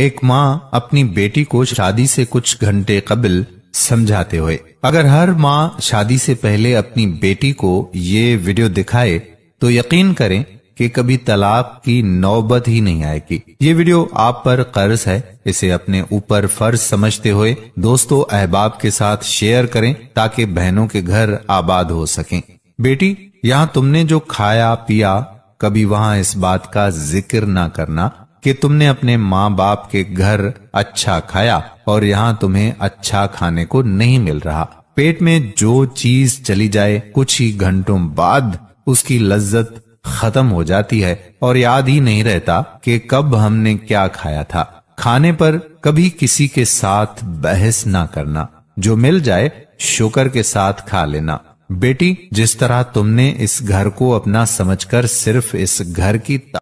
एक माँ अपनी बेटी को शादी से कुछ घंटे कबल समझाते हुए अगर हर माँ शादी से पहले अपनी बेटी को ये वीडियो दिखाए तो यकीन करें कि कभी तलाक की नौबत ही नहीं आएगी ये वीडियो आप पर कर्ज है इसे अपने ऊपर फर्ज समझते हुए दोस्तों अहबाब के साथ शेयर करें ताकि बहनों के घर आबाद हो सकें बेटी यहाँ तुमने जो खाया पिया कभी वहाँ इस बात का जिक्र ना करना कि तुमने अपने माँ बाप के घर अच्छा खाया और यहाँ तुम्हें अच्छा खाने को नहीं मिल रहा पेट में जो चीज चली जाए कुछ ही घंटों बाद उसकी लज्जत खत्म हो जाती है और याद ही नहीं रहता कि कब हमने क्या खाया था खाने पर कभी किसी के साथ बहस ना करना जो मिल जाए शुक्र के साथ खा लेना बेटी जिस तरह तुमने इस घर को अपना समझकर सिर्फ इस घर की